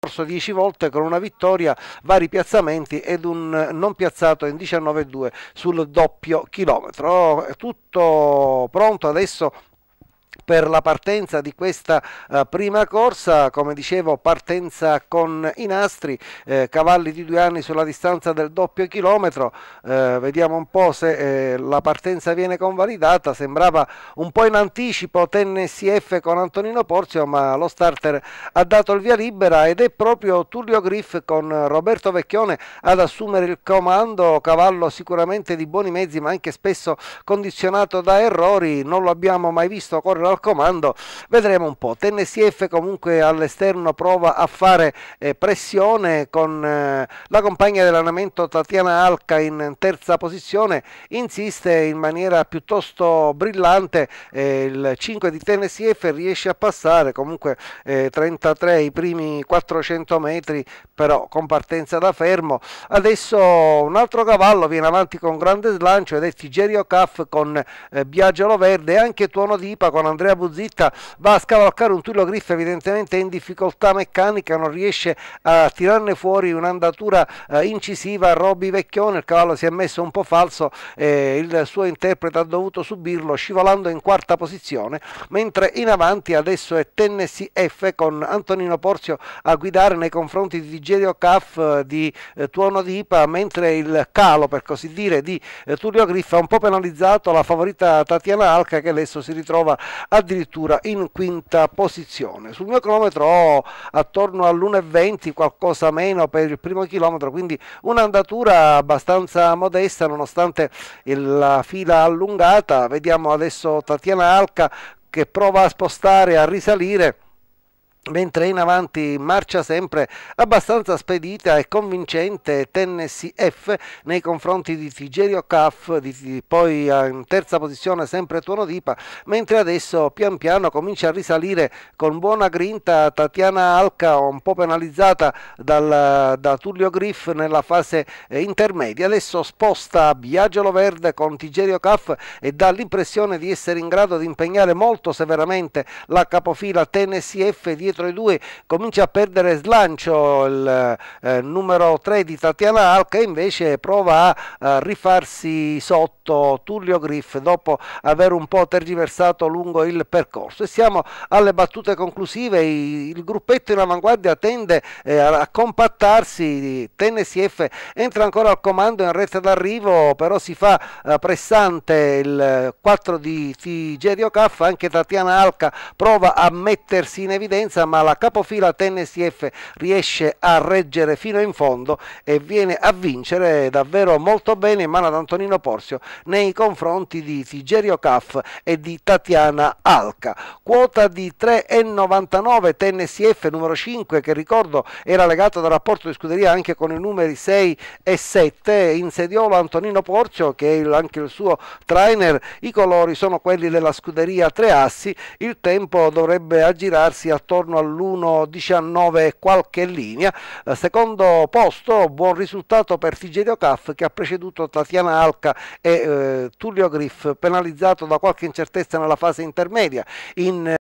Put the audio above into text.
corso 10 volte con una vittoria, vari piazzamenti ed un non piazzato in 19-2 sul doppio chilometro. Oh, tutto pronto adesso per la partenza di questa eh, prima corsa, come dicevo partenza con i nastri, eh, cavalli di due anni sulla distanza del doppio chilometro, eh, vediamo un po' se eh, la partenza viene convalidata, sembrava un po' in anticipo Tennessee F con Antonino Porzio ma lo starter ha dato il via libera ed è proprio Tullio Griff con Roberto Vecchione ad assumere il comando, cavallo sicuramente di buoni mezzi ma anche spesso condizionato da errori, non lo abbiamo mai visto correre sono al comando, vedremo un po'. Tennessee F comunque all'esterno prova a fare eh, pressione con eh, la compagna dell'allenamento Tatiana Alca in terza posizione, insiste in maniera piuttosto brillante, eh, il 5 di Tennessee F riesce a passare comunque 33 eh, i primi 400 metri però con partenza da fermo, adesso un altro cavallo viene avanti con grande slancio ed è Tigerio Caff con eh, Biagelo Verde e anche Tuono Dipa con Andrea Andrea Buzzitta va a scavalcare un Tullo Griff evidentemente in difficoltà meccanica, non riesce a tirarne fuori un'andatura eh, incisiva. Robby Vecchione, il cavallo si è messo un po' falso, eh, il suo interprete ha dovuto subirlo scivolando in quarta posizione, mentre in avanti adesso è Tennessee F con Antonino Porzio a guidare nei confronti di Gerio Caff eh, di eh, Tuono d'Ipa, mentre il calo per così dire di eh, Tullio Griff ha un po' penalizzato la favorita Tatiana Alca che adesso si ritrova addirittura in quinta posizione. Sul mio cronometro ho attorno all'1,20 qualcosa meno per il primo chilometro, quindi un'andatura abbastanza modesta nonostante la fila allungata. Vediamo adesso Tatiana Alca che prova a spostare, a risalire mentre in avanti marcia sempre abbastanza spedita e convincente Tennessee F nei confronti di Tigerio Caff, poi in terza posizione sempre Tuono Dipa, mentre adesso pian piano comincia a risalire con buona grinta Tatiana Alca, un po' penalizzata dal, da Tullio Griff nella fase eh, intermedia, adesso sposta Biagiolo Verde con Tigerio Caff e dà l'impressione di essere in grado di impegnare molto severamente la capofila Tennessee F dietro contro i due comincia a perdere slancio il eh, numero 3 di Tatiana Al che invece prova a, a rifarsi sotto Tullio Griff dopo aver un po' tergiversato lungo il percorso e siamo alle battute conclusive il gruppetto in avanguardia tende eh, a compattarsi Tennessee F entra ancora al comando in retta d'arrivo però si fa eh, pressante il 4 eh, di Tigerio Caffa anche Tatiana Alca prova a mettersi in evidenza partenza ma la capofila Tennessee riesce a reggere fino in fondo e viene a vincere davvero molto bene in mano ad Antonino Porzio nei confronti di Tigerio Caff e di Tatiana Alca. Quota di 3,99 Tennessee numero 5 che ricordo era legato dal rapporto di scuderia anche con i numeri 6 e 7 in sediolo Antonino Porzio che è anche il suo trainer i colori sono quelli della scuderia Tre Assi il tempo dovrebbe aggirarsi attorno intorno all'1.19 qualche linea. Eh, secondo posto, buon risultato per Figerio Caff che ha preceduto Tatiana Alca e eh, Tullio Griff, penalizzato da qualche incertezza nella fase intermedia. In